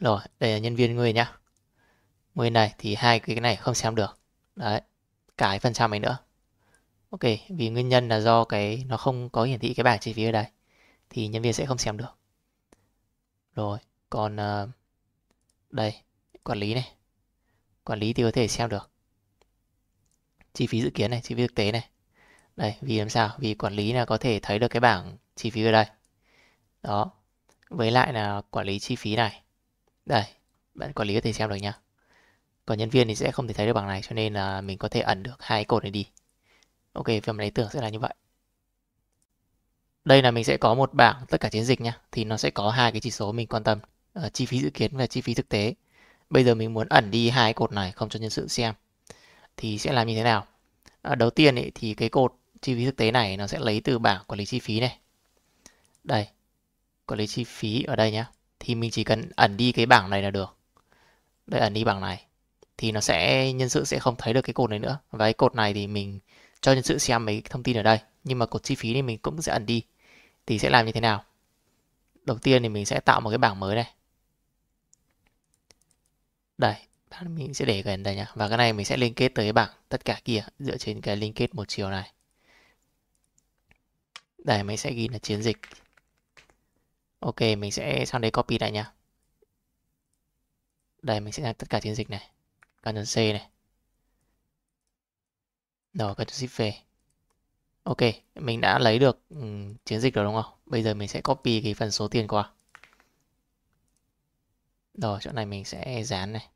Rồi, đây là nhân viên nguyên nhá. nguyên này thì hai cái này không xem được. Đấy, cái phần trăm này nữa. Ok, vì nguyên nhân là do cái nó không có hiển thị cái bảng chi phí ở đây thì nhân viên sẽ không xem được. Rồi, còn uh, đây, quản lý này. Quản lý thì có thể xem được. Chi phí dự kiến này, chi phí thực tế này. Đây, vì làm sao? Vì quản lý là có thể thấy được cái bảng chi phí ở đây. Đó. Với lại là quản lý chi phí này đây bạn quản lý có thể xem được nhá còn nhân viên thì sẽ không thể thấy được bảng này cho nên là mình có thể ẩn được hai cột này đi ok phần lý tưởng sẽ là như vậy đây là mình sẽ có một bảng tất cả chiến dịch nhá thì nó sẽ có hai cái chỉ số mình quan tâm uh, chi phí dự kiến và chi phí thực tế bây giờ mình muốn ẩn đi hai cột này không cho nhân sự xem thì sẽ làm như thế nào uh, đầu tiên ý, thì cái cột chi phí thực tế này nó sẽ lấy từ bảng quản lý chi phí này đây quản lý chi phí ở đây nhá thì mình chỉ cần ẩn đi cái bảng này là được đây ẩn đi bảng này thì nó sẽ nhân sự sẽ không thấy được cái cột này nữa và cái cột này thì mình cho nhân sự xem mấy thông tin ở đây nhưng mà cột chi phí thì mình cũng sẽ ẩn đi thì sẽ làm như thế nào đầu tiên thì mình sẽ tạo một cái bảng mới này đây mình sẽ để gần đây nhá và cái này mình sẽ liên kết tới bảng tất cả kia dựa trên cái liên kết một chiều này đây mình sẽ ghi là chiến dịch Ok, mình sẽ sang đấy copy lại nha. Đây, mình sẽ sang tất cả chiến dịch này. Ctrl C này. Rồi, cần ship về. Ok, mình đã lấy được um, chiến dịch rồi đúng không? Bây giờ mình sẽ copy cái phần số tiền qua. Rồi, chỗ này mình sẽ dán này.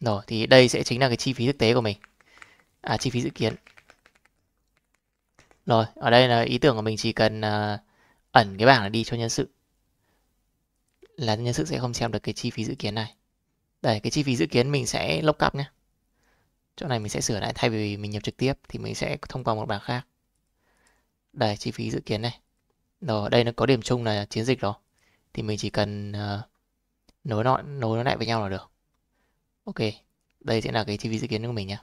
Rồi, thì đây sẽ chính là cái chi phí thực tế của mình. À, chi phí dự kiến. Rồi, ở đây là ý tưởng của mình chỉ cần... Uh, ẩn cái bảng này đi cho nhân sự là nhân sự sẽ không xem được cái chi phí dự kiến này đây cái chi phí dự kiến mình sẽ lốc cặp nhé chỗ này mình sẽ sửa lại thay vì mình nhập trực tiếp thì mình sẽ thông qua một bảng khác đây chi phí dự kiến này rồi đây nó có điểm chung là chiến dịch đó, thì mình chỉ cần uh, nối nó nối nó lại với nhau là được ok đây sẽ là cái chi phí dự kiến của mình nhé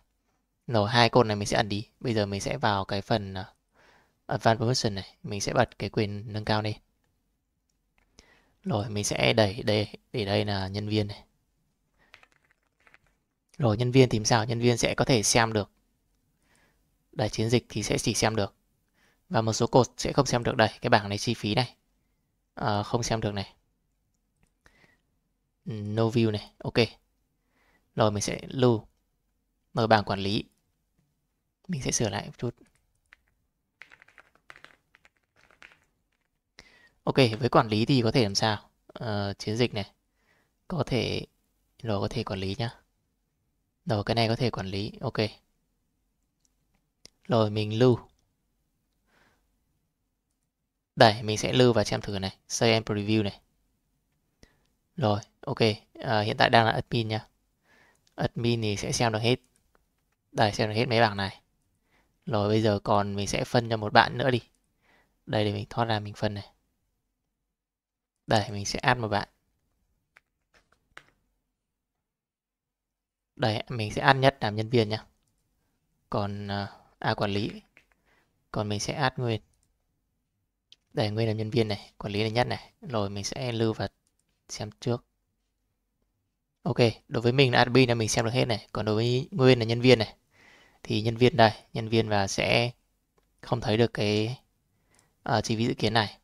rồi hai cột này mình sẽ ẩn đi bây giờ mình sẽ vào cái phần uh, Advanced Version này mình sẽ bật cái quyền nâng cao lên rồi mình sẽ đẩy đây để đây là nhân viên này rồi nhân viên thì sao nhân viên sẽ có thể xem được đẩy chiến dịch thì sẽ chỉ xem được và một số cột sẽ không xem được đây cái bảng này chi phí này à, không xem được này ừ, no view này ok rồi mình sẽ lưu mở bảng quản lý mình sẽ sửa lại một chút Ok, với quản lý thì có thể làm sao? Ờ, chiến dịch này. Có thể... Rồi, có thể quản lý nhá. Rồi, cái này có thể quản lý. Ok. Rồi, mình lưu. Đây, mình sẽ lưu và xem thử này. Save and preview này. Rồi, ok. À, hiện tại đang là admin nhá Admin thì sẽ xem được hết. Đây, xem được hết mấy bảng này. Rồi, bây giờ còn mình sẽ phân cho một bạn nữa đi. Đây để mình thoát ra mình phân này. Đây mình sẽ add một bạn Đây mình sẽ add nhất làm nhân viên nhé Còn à, à quản lý Còn mình sẽ add nguyên Đây nguyên làm nhân viên này Quản lý là nhất này Rồi mình sẽ lưu và xem trước Ok, đối với mình là admin là mình xem được hết này Còn đối với Nguyên là nhân viên này Thì nhân viên đây, nhân viên và sẽ không thấy được cái uh, chi phí dự kiến này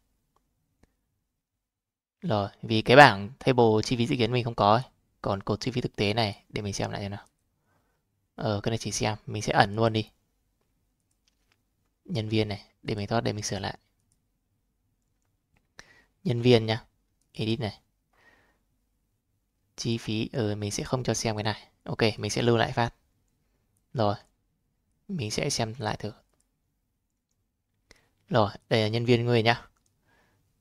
rồi, vì cái bảng table chi phí dự kiến mình không có ấy. Còn cột chi phí thực tế này để mình xem lại thế nào. Ờ, cái này chỉ xem, mình sẽ ẩn luôn đi. Nhân viên này, để mình thoát để mình sửa lại. Nhân viên nhá, edit này. Chi phí, ờ, mình sẽ không cho xem cái này. Ok, mình sẽ lưu lại phát. Rồi, mình sẽ xem lại thử. Rồi, đây là nhân viên người nhá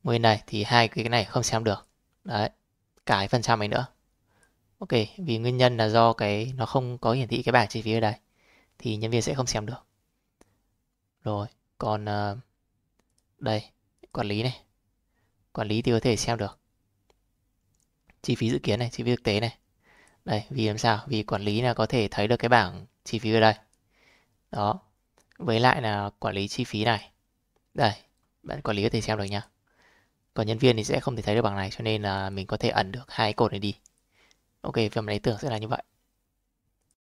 nguyên này thì hai cái này không xem được đấy cái phần trăm này nữa ok vì nguyên nhân là do cái nó không có hiển thị cái bảng chi phí ở đây thì nhân viên sẽ không xem được rồi còn ờ, đây quản lý này quản lý thì có thể xem được chi phí dự kiến này chi phí thực tế này đây vì làm sao vì quản lý là có thể thấy được cái bảng chi phí ở đây đó với lại là quản lý chi phí này đây bạn quản lý có thể xem được nhá còn nhân viên thì sẽ không thể thấy được bảng này cho nên là mình có thể ẩn được hai cột này đi ok phần này tưởng sẽ là như vậy